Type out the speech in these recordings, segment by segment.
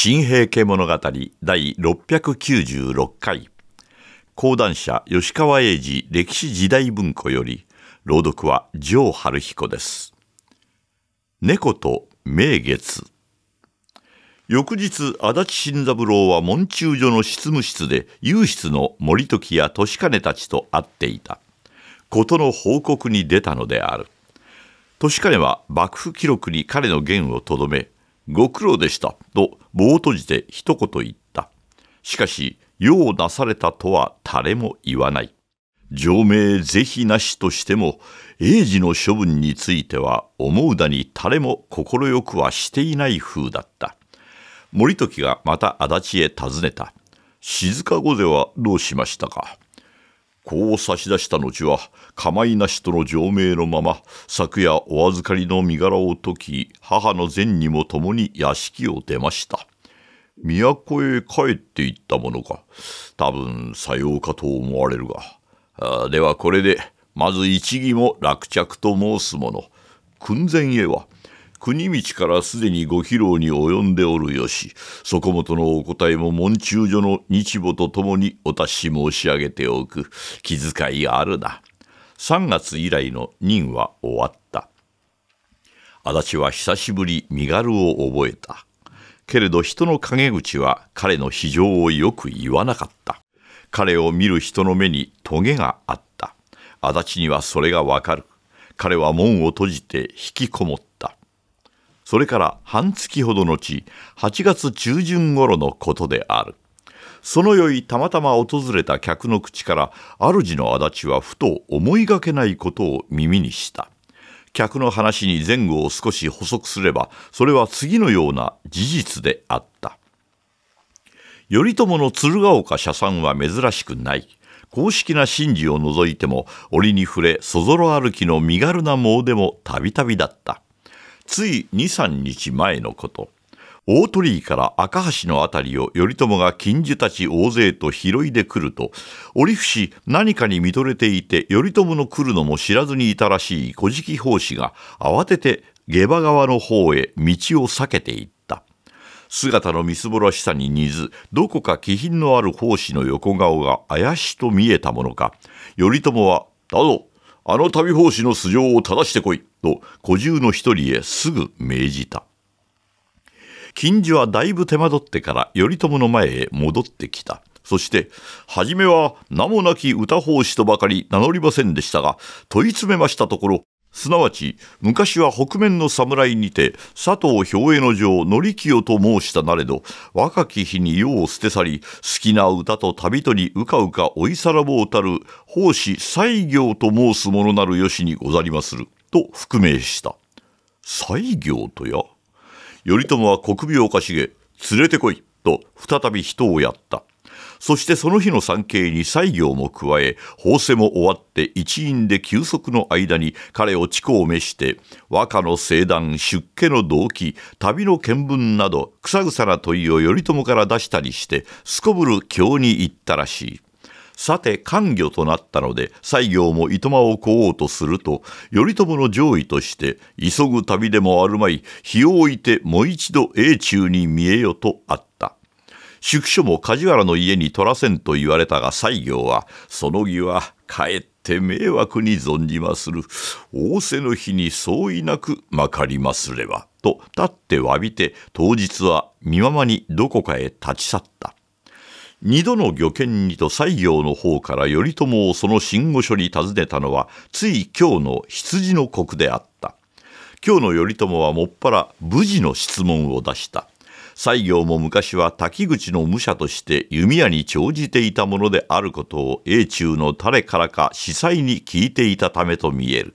新平家物語第696回講談社吉川英治歴史時代文庫より朗読は城春彦です猫と名月翌日足立新三郎は門中所の執務室で有室の森時や利金たちと会っていた事の報告に出たのである利金は幕府記録に彼の言をとどめご苦労でしたと棒を閉じて一言言った。しかし、用を出されたとは誰も言わない。上命是非なしとしても、英治の処分については思うだに誰も快くはしていない風だった。森時がまた足立へ尋ねた。静御ではどうしましたかこう差し出した後は構いなしとの情命のまま昨夜お預かりの身柄を解き母の善にも共に屋敷を出ました都へ帰っていったものか多分さようかと思われるがではこれでまず一義も落着と申すもの訓前へは国道からすでにご披露に及んでおるよし、そこもとのお答えも門中所の日母と共にお達し申し上げておく。気遣いあるな。3月以来の任は終わった。足立は久しぶり身軽を覚えた。けれど人の陰口は彼の非情をよく言わなかった。彼を見る人の目に棘があった。足立にはそれがわかる。彼は門を閉じて引きこもった。それから半月ほど後8月中旬頃のことであるそのいたまたま訪れた客の口から主の足立はふと思いがけないことを耳にした客の話に前後を少し補足すればそれは次のような事実であった頼朝の鶴岡社参は珍しくない公式な神事を除いても折に触れそぞろ歩きの身軽な詣でもたびたびだったつい2、3日前のこと。大鳥居から赤橋の辺りを頼朝が近所たち大勢と拾いで来ると折伏何かに見とれていて頼朝の来るのも知らずにいたらしい古事記法師が慌てて下馬側の方へ道を避けていった姿のみすぼらしさに似ずどこか気品のある奉仕の横顔が怪しと見えたものか頼朝は「だぞあの旅法師の素性を正してこい、と小獣の一人へすぐ命じた。金次はだいぶ手間取ってから頼朝の前へ戻ってきた。そして、初めは名もなき歌法師とばかり名乗りませんでしたが、問い詰めましたところ、すなわち昔は北面の侍にて佐藤兵衛の城典清と申したなれど若き日に世を捨て去り好きな歌と旅とにうかうか追いさらぼうたる奉仕西行と申す者なるよしにござりますると覆命した西行とや頼朝は国病かしげ連れてこいと再び人をやったそしてその日の産経に西行も加え、法制も終わって一員で休息の間に彼を地を召して、和歌の聖断、出家の動機、旅の見聞など、くさぐさな問いを頼朝から出したりして、すこぶる京に行ったらしい。さて官魚となったので西行もいとまを請おうとすると頼朝の上位として急ぐ旅でもあるまい日を置いてもう一度英中に見えよとあった。宿所も梶原の家に取らせんと言われたが西行はその儀はかえって迷惑に存じまする仰せの日に相違なくまかりますればと立って詫びて当日は見ままにどこかへ立ち去った二度の御見にと西行の方から頼朝をその新御所に訪ねたのはつい今日の羊の国であった今日の頼朝はもっぱら無事の質問を出した西行も昔は滝口の武者として弓矢に長じていたものであることを英中の誰からか司祭に聞いていたためと見える。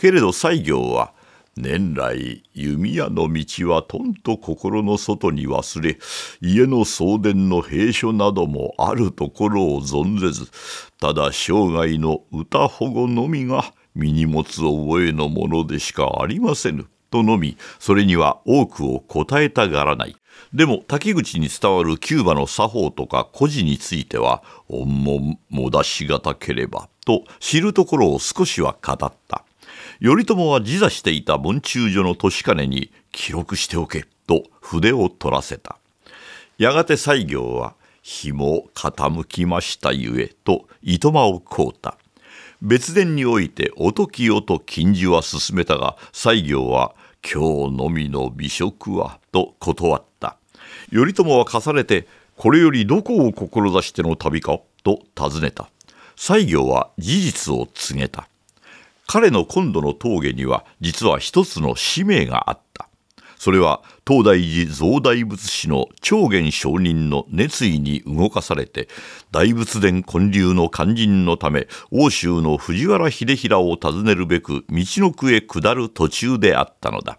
けれど西行は、年来弓矢の道はとんと心の外に忘れ家の送電の閉所などもあるところを存ぜずただ生涯の歌保護のみが身に持つ覚えのものでしかありませぬ。とのみ、それには多くを答えたがらない。でも、滝口に伝わるキューバの作法とか孤児については、おも、も出しがたければ、と知るところを少しは語った。頼朝は自座していた文中所の年金に記録しておけ、と筆を取らせた。やがて西行は、日も傾きましたゆえ、と糸間を買うた。別殿においておときよと禁じは進めたが西行は今日のみの美食は」と断った頼朝は重ねて「これよりどこを志しての旅か?」と尋ねた西行は事実を告げた彼の今度の峠には実は一つの使命があったそれは東大寺造大仏師の長元上人の熱意に動かされて大仏殿建立の肝心のため奥州の藤原秀衡を訪ねるべく道の区へ下る途中であったのだ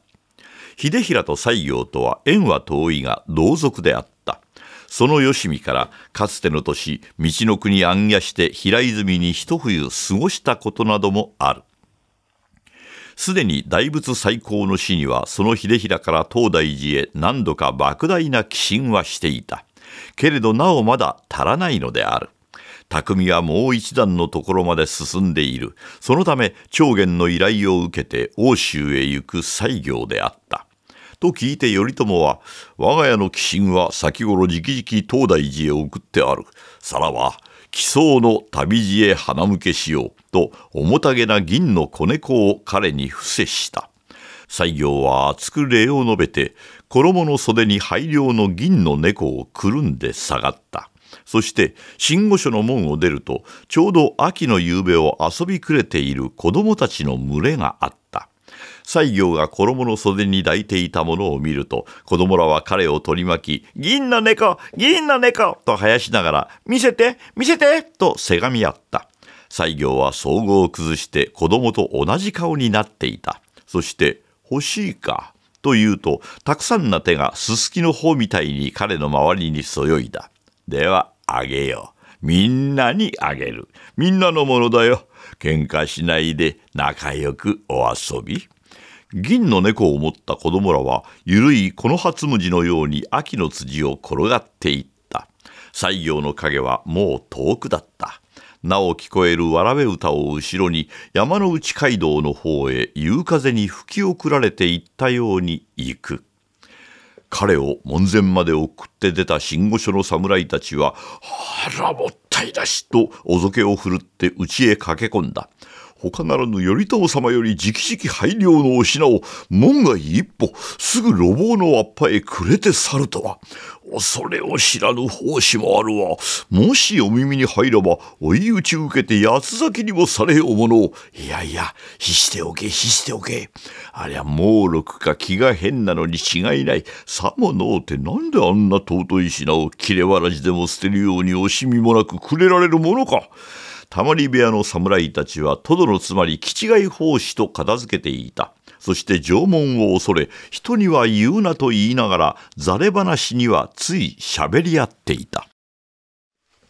秀衡と西行とは縁は遠いが同族であったそのよしみからかつての年道の国暗夜して平泉に一冬過ごしたことなどもあるすでに大仏最高の死にはその秀衡から東大寺へ何度か莫大な寄進はしていたけれどなおまだ足らないのである匠はもう一段のところまで進んでいるそのため長元の依頼を受けて奥州へ行く西行であったと聞いて頼朝は我が家の寄進は先頃直々東大寺へ送ってあるさらば奇想の旅路へ花向けしようと重たげな銀の子猫を彼に伏せした。西行は熱く礼を述べて、衣の袖に配量の銀の猫をくるんで下がった。そして、新御所の門を出ると、ちょうど秋の夕べを遊びくれている子供たちの群れがあった。西行が衣の袖に抱いていたものを見ると、子供らは彼を取り巻き、銀の猫銀の猫と生やしながら、見せて見せてとせがみ合った。西行は総合を崩して子供と同じ顔になっていた。そして、欲しいか。と言うと、たくさんな手がすすきの方みたいに彼の周りにそよいだ。では、あげよう。みんなにあげる。みんなのものだよ。喧嘩しないで仲良くお遊び。銀の猫を持った子供らは、ゆるいこの初無地のように秋の辻を転がっていった。西行の影はもう遠くだった。なお聞こえるわらべ歌を後ろに山の内街道の方へ夕風に吹き送られていったように行く。彼を門前まで送って出た新御所の侍たちは、腹もったいなしとおぞけを振るって家へ駆け込んだ。他ならぬ頼朝様より直々拝領のお品を門外一歩すぐ路傍のわっぱへくれて去るとは恐れを知らぬ奉仕もあるわ。もしお耳に入れば、追い打ち受けて八つ咲きにもされようものを。いやいや、ひしておけ、ひしておけ。ありゃ、猛禄か気が変なのに違いない。さものうてなんであんな尊い品を切れわらじでも捨てるように惜しみもなくくれられるものか。たまり部屋の侍たちは、トドのつまり、気違い奉仕と片付けていた。そして縄文を恐れ、人には言うなと言いながら、ざれ話にはつい喋り合っていた。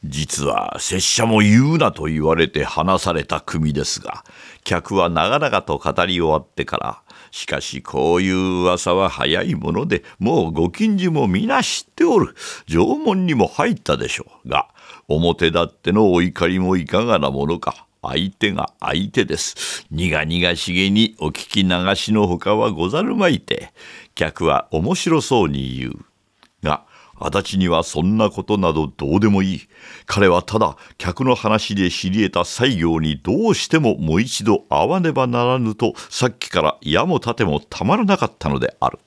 実は拙者も言うなと言われて話された組ですが、客は長々と語り終わってから、しかしこういう噂は早いもので、もうご近所も皆知っておる。縄文にも入ったでしょうが、表立ってのお怒りもいかがなものか。相手が相手です。苦々しげにお聞き流しのほかはござるまいて、客は面白そうに言う。が、足立にはそんなことなどどうでもいい。彼はただ客の話で知り得た西行にどうしてももう一度会わねばならぬとさっきから矢も盾もたまらなかったのである。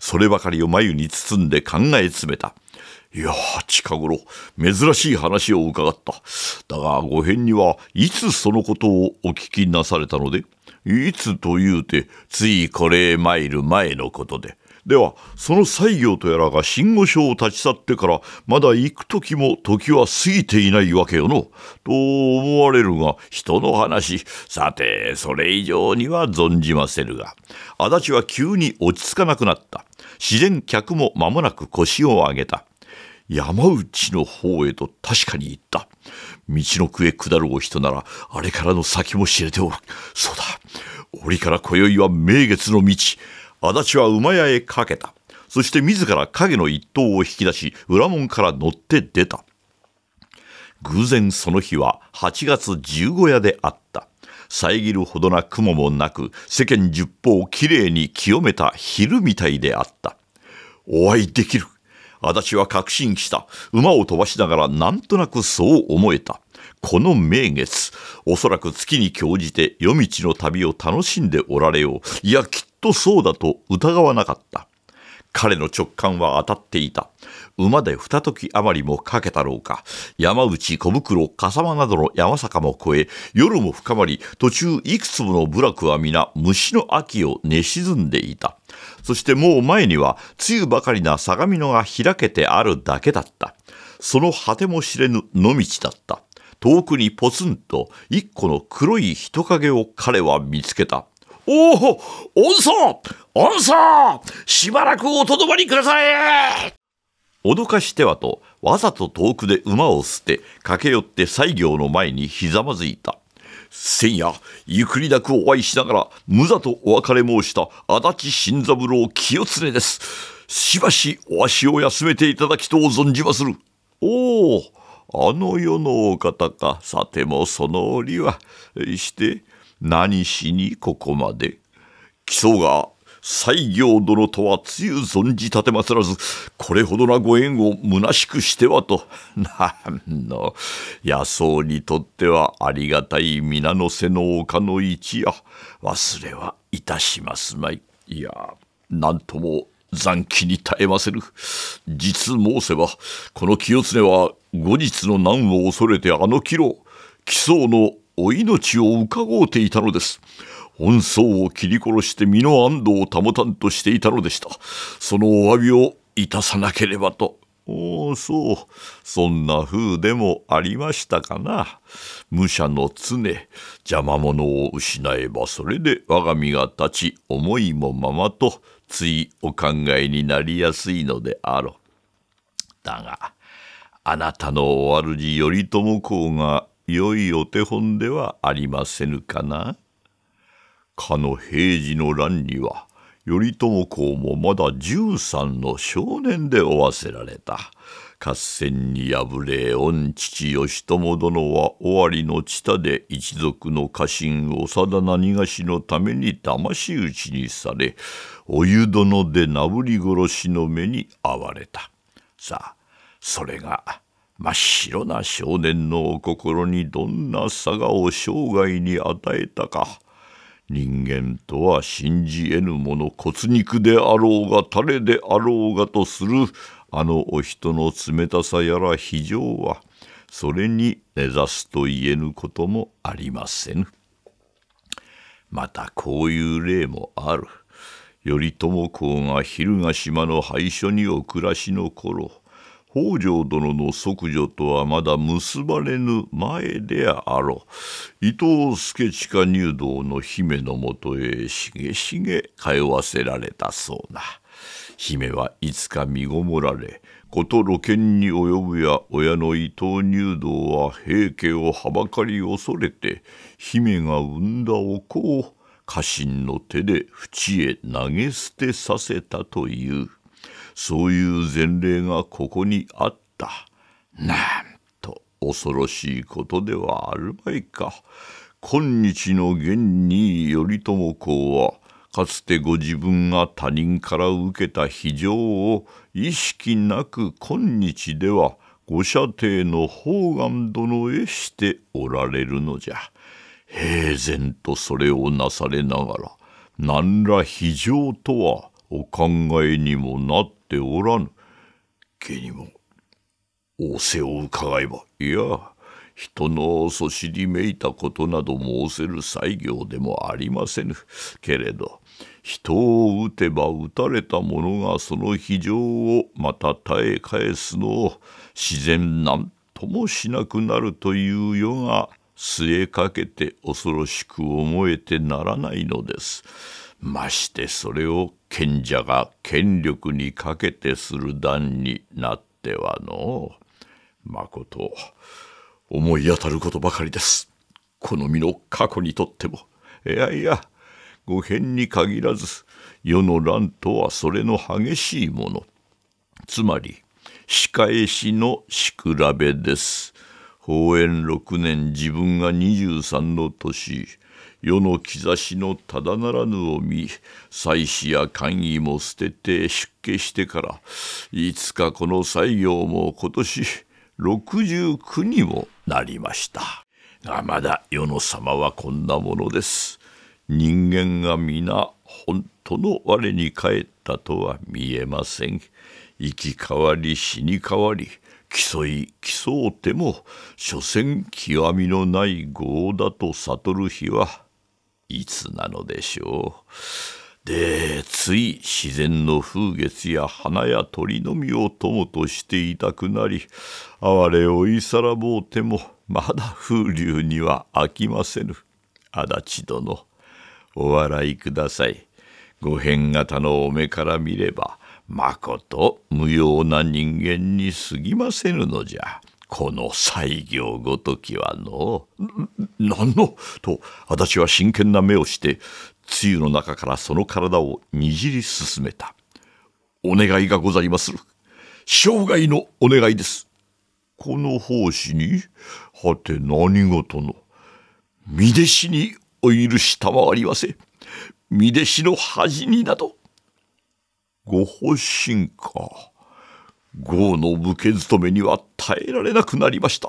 そればかりを眉に包んで考え詰めた。いやあ、近頃、珍しい話を伺った。だが、ご返にはいつそのことをお聞きなされたのでいつというて、ついこれへ参る前のことで。では、その西行とやらが新御所を立ち去ってから、まだ行く時も時は過ぎていないわけよの。と思われるが、人の話。さて、それ以上には存じませぬが。足立は急に落ち着かなくなった。自然客も間もなく腰を上げた。山内の方へと確かに行った。道のくへ下るお人なら、あれからの先も知れておる。そうだ。折から今宵は名月の道。足立は馬屋へかけた。そして自ら影の一頭を引き出し、裏門から乗って出た。偶然その日は8月十五夜であった。遮るほどな雲もなく、世間十方をきれいに清めた昼みたいであった。お会いできる。私は確信した。馬を飛ばしながらなんとなくそう思えた。この名月、おそらく月に興じて夜道の旅を楽しんでおられよう。いや、きっとそうだと疑わなかった。彼の直感は当たっていた。馬で二時余りもかけたろうか。山内、小袋、笠間などの山坂も越え、夜も深まり、途中いくつもの部落は皆虫の秋を寝沈んでいた。そしてもう前には、梅雨ばかりな相模野が開けてあるだけだった。その果ても知れぬ野道だった。遠くにポツンと一個の黒い人影を彼は見つけた。おお、おん音奏音奏しばらくおとどまりください脅かしてはと、わざと遠くで馬を捨て、駆け寄って西行の前にひざまずいた。先夜、ゆくりなくお会いしながら、無座とお別れ申した足立新三郎清連です。しばしお足を休めていただきと存じまする。おお、あの世のお方か。さてもその折は、して、何しにここまで木曽が西行殿とはつゆ存じ立てますらず、これほどなご縁を虚しくしてはと、なんの、野草にとってはありがたい皆の背の丘の一夜、忘れはいたしますまい。いや、なんとも残機に耐えませぬ。実申せば、この清常は後日の難を恐れてあの岐路、奇想のお命を伺うていたのです。本草を切り殺して身の安堵を保たんとしていたのでした。そのお詫びをいたさなければと。おお、そう。そんな風でもありましたかな。武者の常、邪魔者を失えばそれで我が身が立ち、思いもままと、ついお考えになりやすいのであろう。だが、あなたのお主頼朝公が良いお手本ではありませぬかな。かの平治の乱には頼朝公もまだ13の少年で負わせられた。合戦に敗れ御父義朝殿は尾張の知で一族の家臣長田何がしのために騙し討ちにされお湯殿でなぶり殺しの目に遭われた。さあそれが真っ白な少年のお心にどんな差がを生涯に与えたか人間とは信じ得ぬもの骨肉であろうがタれであろうがとするあのお人の冷たさやら非情はそれに根ざすと言えぬこともありませぬ。またこういう例もある。頼朝公が蛭ヶ島の廃所にお暮らしの頃北条殿の息女とはまだ結ばれぬ前であろう伊藤助親入道の姫のもとへしげしげ通わせられたそうな姫はいつか身ごもられこと露見に及ぶや親の伊藤入道は平家をはばかり恐れて姫が産んだお子を家臣の手で淵へ投げ捨てさせたという。そういう前例がここにあった。なんと恐ろしいことではあるまいか。今日の現に頼朝公は、かつてご自分が他人から受けた非情を意識なく今日では御舎弟の宝眼殿へしておられるのじゃ。平然とそれをなされながら何ら非情とはお考えにもなっておらぬ。家にも仰せを伺えば、いや、人のそしりめいたことなど申せる裁業でもありませぬ。けれど、人を撃てば撃たれた者がその非情をまた耐え返すのを自然なんともしなくなるという世が据えかけて恐ろしく思えてならないのです。ましてそれを賢者が権力にかけてする段になってはのまこと思い当たることばかりですこの身の過去にとってもいやいやご変に限らず世の乱とはそれの激しいものつまり仕返しの仕比べです。法円6年自分が23の年世の兆しのただならぬを見祭祀や官位も捨てて出家してからいつかこの西行も今年69にもなりましたがまだ世の様はこんなものです人間が皆本当の我に帰ったとは見えません生き変わり死に変わり競い競うても所詮極みのない業だと悟る日はいつなのでしょう。で、つい自然の風月や花や鳥の実を友としていたくなり、哀れをいさらぼうても、まだ風流には飽きませぬ。足立殿、お笑いください。ご変型のお目から見れば、まこと無用な人間にすぎませぬのじゃ。この西行ごときはの何のと私は真剣な目をして露の中からその体をにじり進めたお願いがございまする生涯のお願いですこの奉仕にはて何事の身弟子にお許し賜りませ身弟子の恥になどご保身か豪の武家勤めには耐えられなくなりました。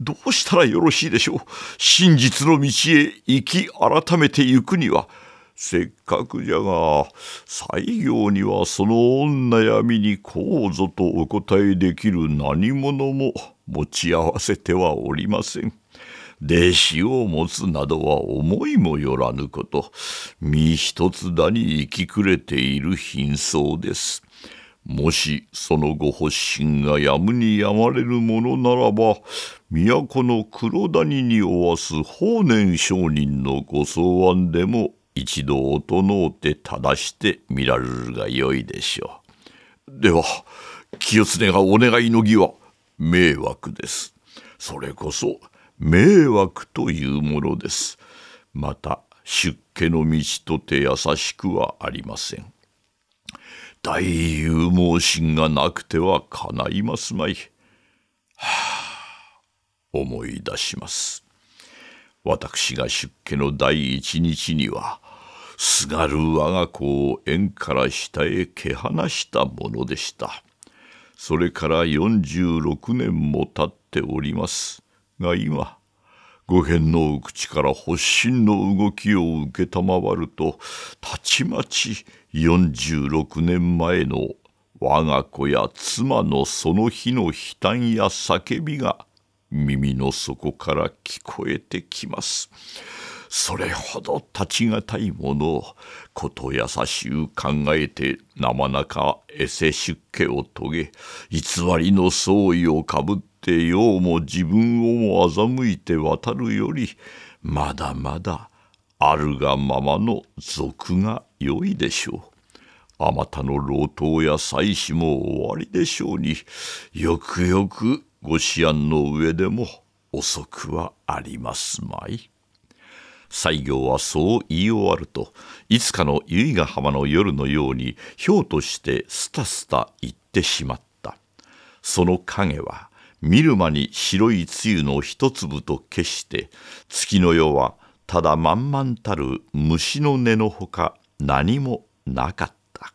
どうしたらよろしいでしょう。真実の道へ行き改めて行くには、せっかくじゃが、西行にはその悩みにこうぞとお答えできる何者も持ち合わせてはおりません。弟子を持つなどは思いもよらぬこと、身一つだに生きくれている貧相です。もしそのご発心がやむにやまれるものならば都の黒谷におわす法然上人のご草案でも一度整うて正して見られるがよいでしょう。では清常がお願いの儀は迷惑です。それこそ迷惑というものです。また出家の道とて優しくはありません。大勇猛心がなくてはかないますまい。はあ、思い出します。私が出家の第一日には、すがる我が子を縁から下へ蹴放したものでした。それから46年も経っておりますが今、五辺の口から発疹の動きを承ると、たちまち46年前の我が子や妻のその日の悲嘆や叫びが耳の底から聞こえてきます。それほど立ちがたいものをこと優しゅう考えて生中エセ出家を遂げ偽りの総意をかぶってようも自分をも欺いて渡るよりまだまだあるがままの俗が良いでしょう。あまたの老頭や妻子も終わりでしょうに、よくよくご思案の上でも遅くはありますまい。西行はそう言い終わると、いつかの由比ヶ浜の夜のように、ひょうとしてすたすた行ってしまった。その影は、見る間に白い露の一粒と消して、月の夜はただ満々たる虫の根のほか何もなかった。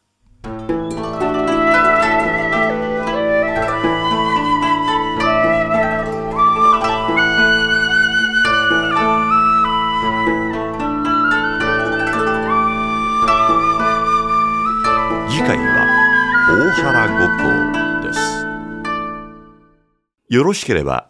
次回は大原五行です。よろしければ